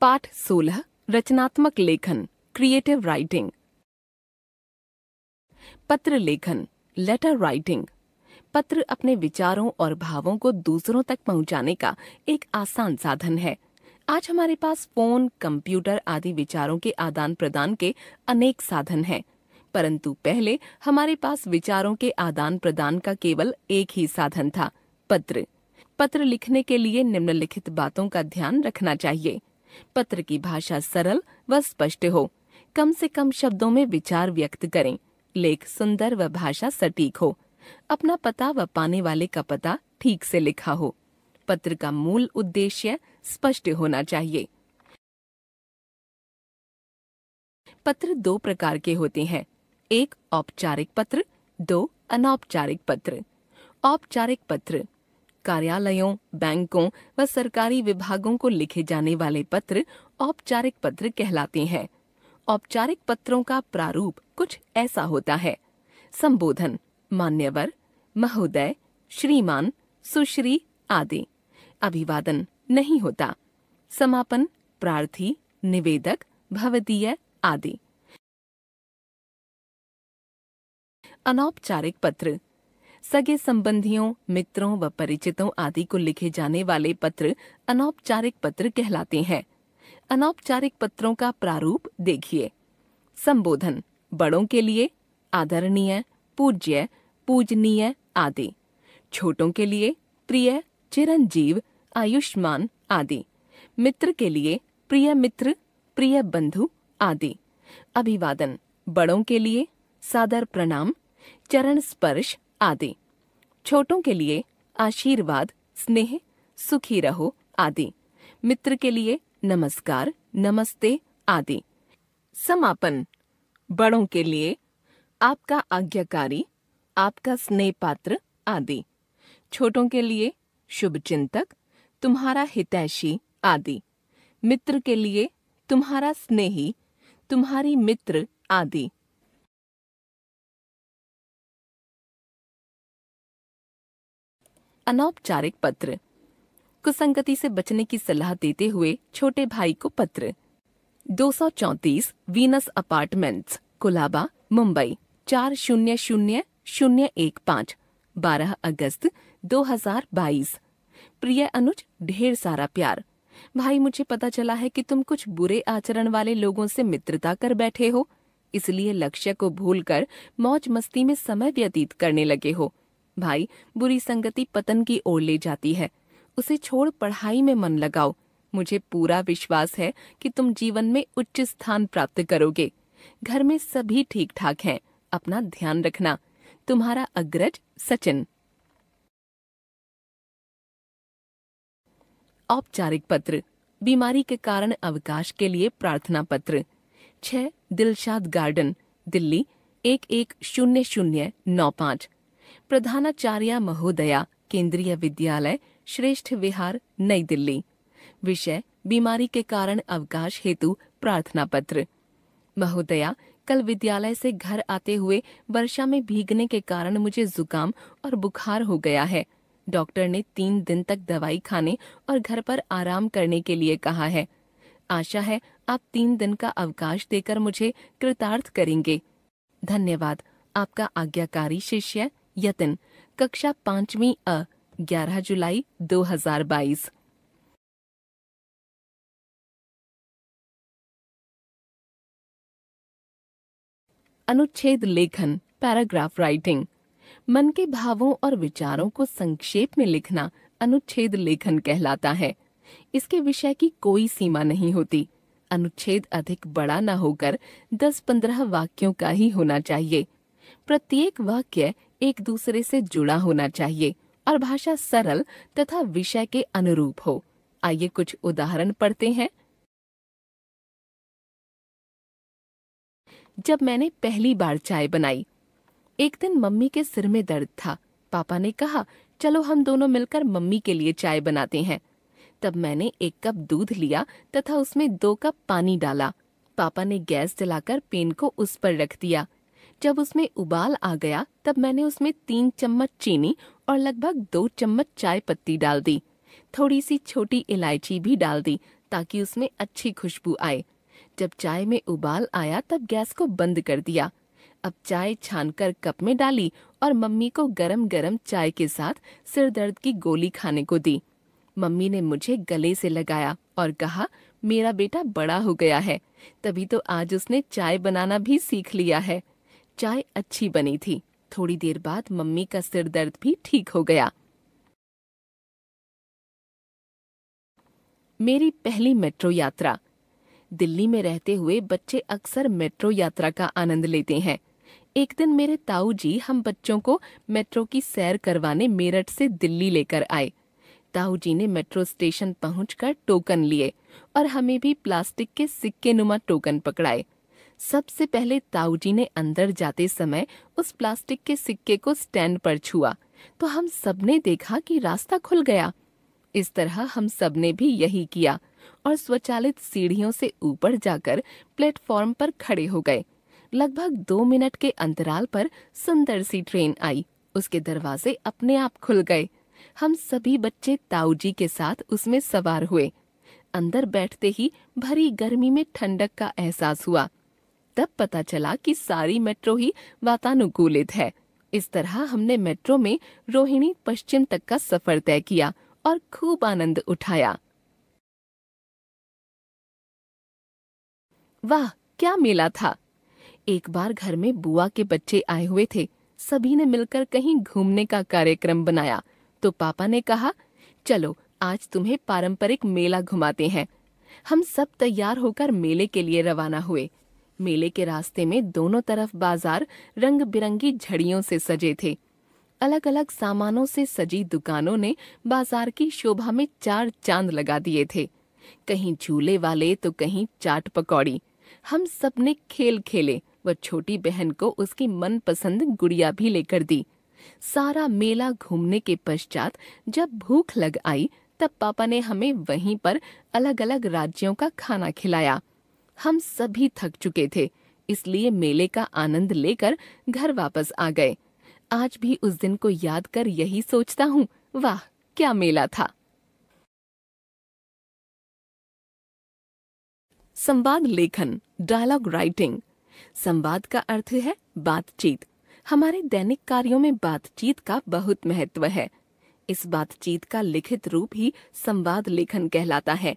पाठ 16 रचनात्मक लेखन क्रिएटिव राइटिंग पत्र लेखन लेटर राइटिंग पत्र अपने विचारों और भावों को दूसरों तक पहुंचाने का एक आसान साधन है आज हमारे पास फोन कंप्यूटर आदि विचारों के आदान प्रदान के अनेक साधन हैं परंतु पहले हमारे पास विचारों के आदान प्रदान का केवल एक ही साधन था पत्र पत्र लिखने के लिए निम्नलिखित बातों का ध्यान रखना चाहिए पत्र की भाषा सरल व स्पष्ट हो कम से कम शब्दों में विचार व्यक्त करें लेख सुंदर व भाषा सटीक हो अपना पता व पाने वाले का पता ठीक से लिखा हो पत्र का मूल उद्देश्य स्पष्ट होना चाहिए पत्र दो प्रकार के होते हैं एक औपचारिक पत्र दो अनौपचारिक पत्र औपचारिक पत्र कार्यालयों बैंकों व सरकारी विभागों को लिखे जाने वाले पत्र औपचारिक पत्र कहलाते हैं औपचारिक पत्रों का प्रारूप कुछ ऐसा होता है संबोधन मान्यवर महोदय श्रीमान सुश्री आदि अभिवादन नहीं होता समापन प्रार्थी निवेदक भवदीय आदि अनौपचारिक पत्र सगे संबंधियों मित्रों व परिचितों आदि को लिखे जाने वाले पत्र अनौपचारिक पत्र कहलाते हैं अनौपचारिक पत्रों का प्रारूप देखिए संबोधन बड़ों के लिए आदरणीय पूज्य पूजनीय आदि छोटों के लिए प्रिय चिरंजीव आयुष्मान आदि मित्र के लिए प्रिय मित्र प्रिय बंधु आदि अभिवादन बड़ों के लिए सादर प्रणाम चरण स्पर्श आदि छोटों के लिए आशीर्वाद स्नेह सुखी रहो आदि मित्र के लिए नमस्कार नमस्ते आदि समापन बड़ों के लिए आपका आज्ञाकारी आपका स्नेह पात्र आदि छोटों के लिए शुभ चिंतक तुम्हारा हितैषी आदि मित्र के लिए तुम्हारा स्नेही तुम्हारी मित्र आदि अनौपचारिक पत्र कुसंगति से बचने की सलाह देते हुए छोटे भाई को पत्र दो सौ चौतीस वीनस अपार्टमेंट्स कोलाबा मुंबई चार शून्य शून्य शून्य एक पाँच बारह अगस्त 2022 प्रिय अनुज ढेर सारा प्यार भाई मुझे पता चला है कि तुम कुछ बुरे आचरण वाले लोगों से मित्रता कर बैठे हो इसलिए लक्ष्य को भूलकर मौज मस्ती में समय व्यतीत करने लगे हो भाई बुरी संगति पतन की ओर ले जाती है उसे छोड़ पढ़ाई में मन लगाओ मुझे पूरा विश्वास है कि तुम जीवन में उच्च स्थान प्राप्त करोगे घर में सभी ठीक ठाक हैं अपना ध्यान रखना तुम्हारा अग्रज सचिन औपचारिक पत्र बीमारी के कारण अवकाश के लिए प्रार्थना पत्र छह दिलशाद गार्डन दिल्ली एक एक शून्य शून्य नौ पाँच प्रधानाचार्य महोदया केंद्रीय विद्यालय श्रेष्ठ विहार नई दिल्ली विषय बीमारी के कारण अवकाश हेतु प्रार्थना पत्र महोदया कल विद्यालय से घर आते हुए वर्षा में भीगने के कारण मुझे जुकाम और बुखार हो गया है डॉक्टर ने तीन दिन तक दवाई खाने और घर पर आराम करने के लिए कहा है आशा है आप तीन दिन का अवकाश देकर मुझे कृतार्थ करेंगे धन्यवाद आपका आज्ञाकारी शिष्य यतिन कक्षा पांचवी अ 11 जुलाई 2022अनुच्छेद लेखन पैराग्राफ राइटिंग मन के भावों और विचारों को संक्षेप में लिखना अनुच्छेद लेखन कहलाता है इसके विषय की कोई सीमा नहीं होती अनुच्छेद अधिक बड़ा न होकर 10-15 वाक्यों का ही होना चाहिए प्रत्येक वाक्य एक दूसरे से जुड़ा होना चाहिए और भाषा सरल तथा विषय के अनुरूप हो आइए कुछ उदाहरण पढ़ते हैं जब मैंने पहली बार चाय बनाई एक दिन मम्मी के सिर में दर्द था पापा ने कहा चलो हम दोनों मिलकर मम्मी के लिए चाय बनाते हैं तब मैंने एक कप दूध लिया तथा उसमें दो कप पानी डाला पापा ने गैस जलाकर पेन को उस पर रख दिया जब उसमें उबाल आ गया तब मैंने उसमें तीन चम्मच चीनी और लगभग दो चम्मच चाय पत्ती डाल दी थोड़ी सी छोटी इलायची भी डाल दी ताकि उसमें अच्छी खुशबू आए जब चाय में उबाल आया तब गैस को बंद कर दिया अब चाय छानकर कप में डाली और मम्मी को गरम गरम चाय के साथ सिर दर्द की गोली खाने को दी मम्मी ने मुझे गले से लगाया और कहा मेरा बेटा बड़ा हो गया है तभी तो आज उसने चाय बनाना भी सीख लिया है चाय अच्छी बनी थी थोड़ी देर बाद मम्मी का सिर दर्द भी ठीक हो गया मेरी पहली मेट्रो यात्रा दिल्ली में रहते हुए बच्चे अक्सर मेट्रो यात्रा का आनंद लेते हैं एक दिन मेरे ताऊ जी हम बच्चों को मेट्रो की सैर करवाने मेरठ से दिल्ली लेकर आए ताऊ जी ने मेट्रो स्टेशन पहुंचकर टोकन लिए और हमें भी प्लास्टिक के सिक्के नुमा टोकन पकड़ाए सबसे पहले ताऊजी ने अंदर जाते समय उस प्लास्टिक के सिक्के को स्टैंड पर छुआ तो हम सबने देखा कि रास्ता खुल गया इस तरह हम सबने भी यही किया और स्वचालित सीढ़ियों से ऊपर जाकर प्लेटफॉर्म पर खड़े हो गए लगभग दो मिनट के अंतराल पर सुंदर सी ट्रेन आई उसके दरवाजे अपने आप खुल गए हम सभी बच्चे ताऊजी के साथ उसमें सवार हुए अंदर बैठते ही भरी गर्मी में ठंडक का एहसास हुआ तब पता चला कि सारी मेट्रो ही वातानुकूलित है इस तरह हमने मेट्रो में रोहिणी पश्चिम तक का सफर तय किया और खूब आनंद उठाया वाह क्या मेला था एक बार घर में बुआ के बच्चे आए हुए थे सभी ने मिलकर कहीं घूमने का कार्यक्रम बनाया तो पापा ने कहा चलो आज तुम्हें पारंपरिक मेला घुमाते हैं हम सब तैयार होकर मेले के लिए रवाना हुए मेले के रास्ते में दोनों तरफ बाजार रंग बिरंगी झड़ियों से सजे थे अलग अलग सामानों से सजी दुकानों ने बाजार की शोभा में चार चांद लगा दिए थे कहीं झूले वाले तो कहीं चाट पकौड़ी हम सब ने खेल खेले व छोटी बहन को उसकी मनपसंद गुड़िया भी लेकर दी सारा मेला घूमने के पश्चात जब भूख लग आई तब पापा ने हमें वहीं पर अलग अलग राज्यों का खाना खिलाया हम सभी थक चुके थे इसलिए मेले का आनंद लेकर घर वापस आ गए आज भी उस दिन को याद कर यही सोचता हूँ वाह क्या मेला था संवाद लेखन डायलॉग राइटिंग संवाद का अर्थ है बातचीत हमारे दैनिक कार्यों में बातचीत का बहुत महत्व है इस बातचीत का लिखित रूप ही संवाद लेखन कहलाता है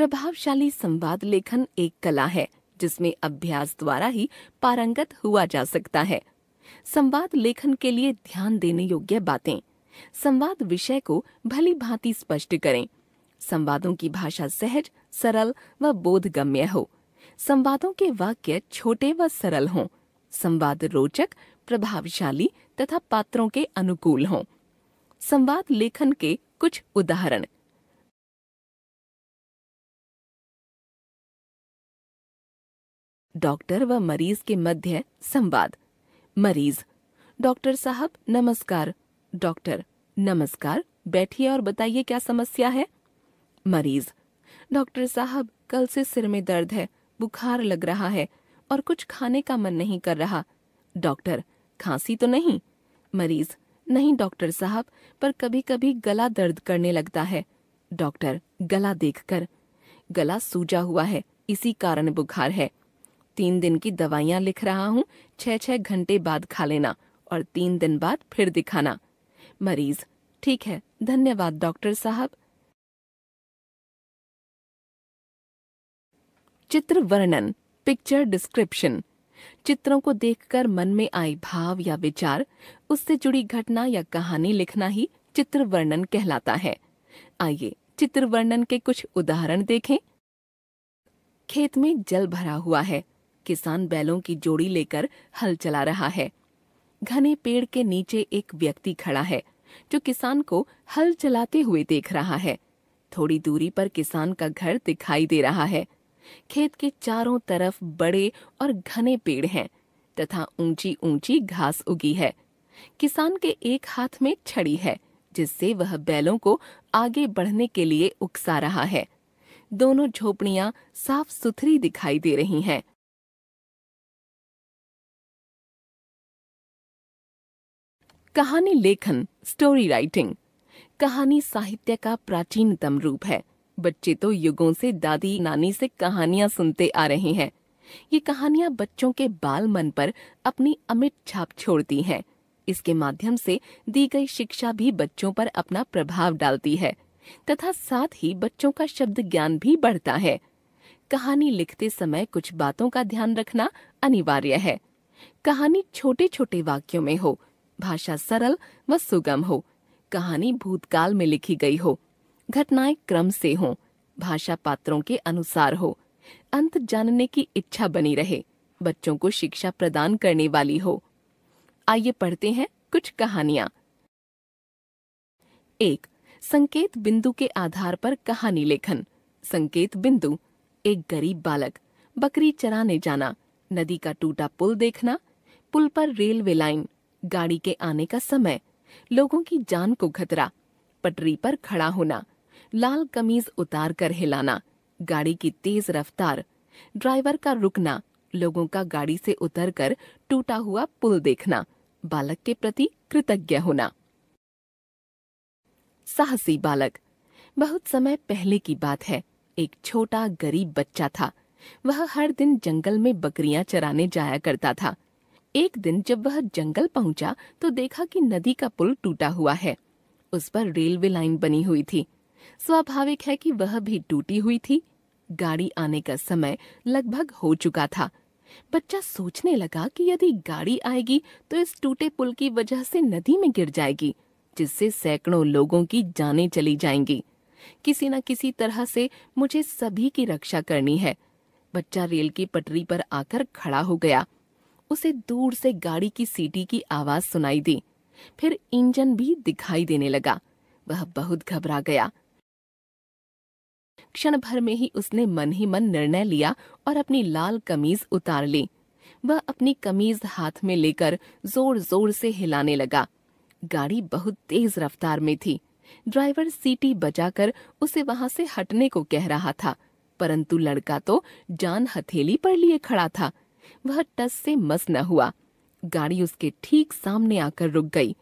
प्रभावशाली संवाद लेखन एक कला है जिसमें अभ्यास द्वारा ही पारंगत हुआ जा सकता है संवाद लेखन के लिए ध्यान देने योग्य बातें संवाद विषय को भली भांति स्पष्ट करें संवादों की भाषा सहज सरल व बोधगम्य हो संवादों के वाक्य छोटे व सरल हों संवाद रोचक प्रभावशाली तथा पात्रों के अनुकूल हों संवाद लेखन के कुछ उदाहरण डॉक्टर व मरीज के मध्य संवाद मरीज डॉक्टर साहब नमस्कार डॉक्टर नमस्कार बैठिए और बताइए क्या समस्या है मरीज डॉक्टर साहब कल से सिर में दर्द है बुखार लग रहा है और कुछ खाने का मन नहीं कर रहा डॉक्टर खांसी तो नहीं मरीज नहीं डॉक्टर साहब पर कभी कभी गला दर्द करने लगता है डॉक्टर गला देखकर गला सूजा हुआ है इसी कारण बुखार है तीन दिन की दवाइयाँ लिख रहा हूँ छह छह घंटे बाद खा लेना और तीन दिन बाद फिर दिखाना मरीज ठीक है धन्यवाद डॉक्टर साहब चित्र वर्णन पिक्चर डिस्क्रिप्शन चित्रों को देखकर मन में आए भाव या विचार उससे जुड़ी घटना या कहानी लिखना ही चित्र वर्णन कहलाता है आइए चित्र वर्णन के कुछ उदाहरण देखें खेत में जल भरा हुआ है किसान बैलों की जोड़ी लेकर हल चला रहा है घने पेड़ के नीचे एक व्यक्ति खड़ा है जो किसान को हल चलाते हुए देख रहा है थोड़ी दूरी पर किसान का घर दिखाई दे रहा है खेत के चारों तरफ बड़े और घने पेड़ हैं तथा ऊंची ऊंची घास उगी है किसान के एक हाथ में छड़ी है जिससे वह बैलों को आगे बढ़ने के लिए उकसा रहा है दोनों झोपड़ियां साफ सुथरी दिखाई दे रही हैं। कहानी लेखन स्टोरी राइटिंग कहानी साहित्य का प्राचीनतम रूप है बच्चे तो युगों से दादी नानी से कहानियां सुनते आ रहे हैं ये कहानियां बच्चों के बाल मन पर अपनी अमिट छाप छोड़ती हैं इसके माध्यम से दी गई शिक्षा भी बच्चों पर अपना प्रभाव डालती है तथा साथ ही बच्चों का शब्द ज्ञान भी बढ़ता है कहानी लिखते समय कुछ बातों का ध्यान रखना अनिवार्य है कहानी छोटे छोटे वाक्यों में हो भाषा सरल व सुगम हो कहानी भूतकाल में लिखी गई हो घटनाएं क्रम से हो भाषा पात्रों के अनुसार हो अंत जानने की इच्छा बनी रहे बच्चों को शिक्षा प्रदान करने वाली हो आइए पढ़ते हैं कुछ कहानियां एक संकेत बिंदु के आधार पर कहानी लेखन संकेत बिंदु एक गरीब बालक बकरी चराने जाना नदी का टूटा पुल देखना पुल पर रेलवे लाइन गाड़ी के आने का समय लोगों की जान को खतरा पटरी पर खड़ा होना लाल कमीज उतार कर हिलाना गाड़ी की तेज रफ्तार ड्राइवर का रुकना लोगों का गाड़ी से उतरकर टूटा हुआ पुल देखना बालक के प्रति कृतज्ञ होना साहसी बालक बहुत समय पहले की बात है एक छोटा गरीब बच्चा था वह हर दिन जंगल में बकरियां चराने जाया करता था एक दिन जब वह जंगल पहुंचा तो देखा कि नदी का पुल टूटा हुआ है उस पर रेलवे लाइन बनी हुई थी स्वाभाविक है कि वह भी टूटी हुई थी गाड़ी आने का समय लगभग हो चुका था बच्चा सोचने लगा कि यदि गाड़ी आएगी तो इस टूटे पुल की वजह से नदी में गिर जाएगी जिससे सैकड़ों लोगों की जानें चली जाएंगी किसी न किसी तरह से मुझे सभी की रक्षा करनी है बच्चा रेल की पटरी पर आकर खड़ा हो गया उसे दूर से गाड़ी की सीटी की आवाज सुनाई दी फिर इंजन भी दिखाई देने लगा वह बहुत घबरा गया क्षण भर में ही उसने मन ही मन निर्णय लिया और अपनी लाल कमीज उतार ली वह अपनी कमीज हाथ में लेकर जोर जोर से हिलाने लगा गाड़ी बहुत तेज रफ्तार में थी ड्राइवर सीटी बजाकर उसे वहां से हटने को कह रहा था परंतु लड़का तो जान हथेली पर लिए खड़ा था वह टस से मस न हुआ गाड़ी उसके ठीक सामने आकर रुक गई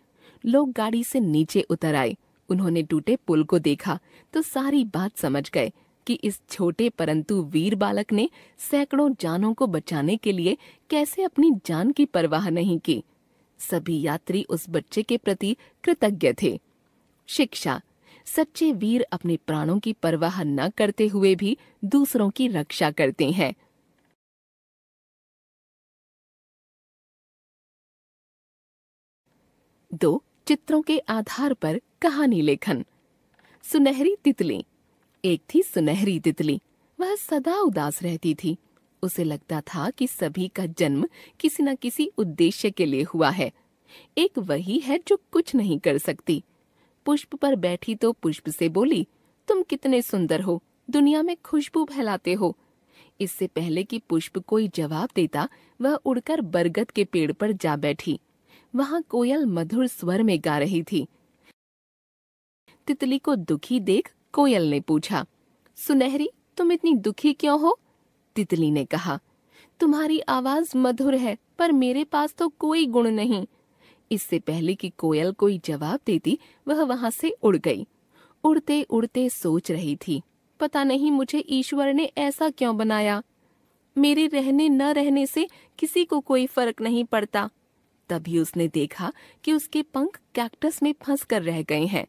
लोग गाड़ी से नीचे उतर आए उन्होंने टूटे पुल को देखा तो सारी बात समझ गए कि इस छोटे परंतु वीर बालक ने सैकड़ों जानों को बचाने के लिए कैसे अपनी जान की परवाह नहीं की सभी यात्री उस बच्चे के प्रति कृतज्ञ थे शिक्षा सच्चे वीर अपने प्राणों की परवाह न करते हुए भी दूसरों की रक्षा करते हैं दो चित्रों के आधार पर कहानी लेखन सुनहरी तितली एक थी सुनहरी तितली वह सदा उदास रहती थी उसे लगता था कि सभी का जन्म किसी न किसी उद्देश्य के लिए हुआ है एक वही है जो कुछ नहीं कर सकती पुष्प पर बैठी तो पुष्प से बोली तुम कितने सुंदर हो दुनिया में खुशबू फैलाते हो इससे पहले कि पुष्प कोई जवाब देता वह उड़कर बरगद के पेड़ पर जा बैठी वहां कोयल मधुर स्वर में गा रही थी तितली को दुखी देख कोयल ने पूछा सुनहरी तुम इतनी दुखी क्यों हो तितली ने कहा तुम्हारी आवाज मधुर है पर मेरे पास तो कोई गुण नहीं इससे पहले कि कोयल कोई जवाब देती वह वहां से उड़ गई उड़ते उड़ते सोच रही थी पता नहीं मुझे ईश्वर ने ऐसा क्यों बनाया मेरे रहने न रहने से किसी को कोई फर्क नहीं पड़ता तभी उसने देखा कि उसके पंख कैक्टस में फंस कर रह गए हैं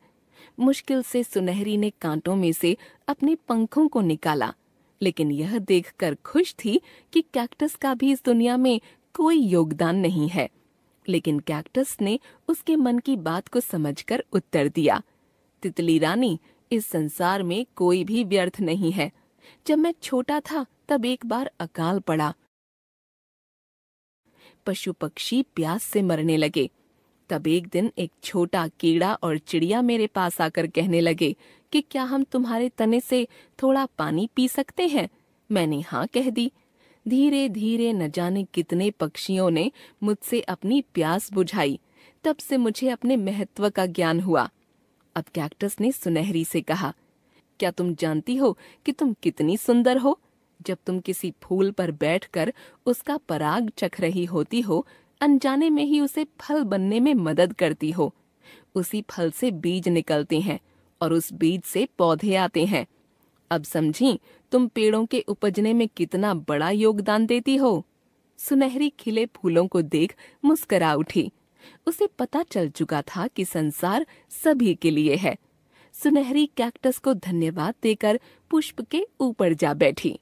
मुश्किल से सुनहरी ने कांटों में से अपने पंखों को निकाला लेकिन यह देखकर खुश थी कि कैक्टस का भी इस दुनिया में कोई योगदान नहीं है लेकिन कैक्टस ने उसके मन की बात को समझकर उत्तर दिया तितली रानी इस संसार में कोई भी व्यर्थ नहीं है जब मैं छोटा था तब एक बार अकाल पड़ा पशु पक्षी प्यास से मरने लगे तब एक दिन एक छोटा कीड़ा और चिड़िया मेरे पास आकर कहने लगे कि क्या हम तुम्हारे तने से थोड़ा पानी पी सकते हैं मैंने हाँ कह दी धीरे धीरे न जाने कितने पक्षियों ने मुझसे अपनी प्यास बुझाई तब से मुझे अपने महत्व का ज्ञान हुआ अब कैक्टस ने सुनहरी से कहा क्या तुम जानती हो कि तुम कितनी सुंदर हो जब तुम किसी फूल पर बैठकर उसका पराग चख रही होती हो अनजाने में ही उसे फल बनने में मदद करती हो उसी फल से बीज निकलते हैं और उस बीज से पौधे आते हैं अब समझी तुम पेड़ों के उपजने में कितना बड़ा योगदान देती हो सुनहरी खिले फूलों को देख मुस्करा उठी उसे पता चल चुका था कि संसार सभी के लिए है सुनहरी कैक्टस को धन्यवाद देकर पुष्प के ऊपर जा बैठी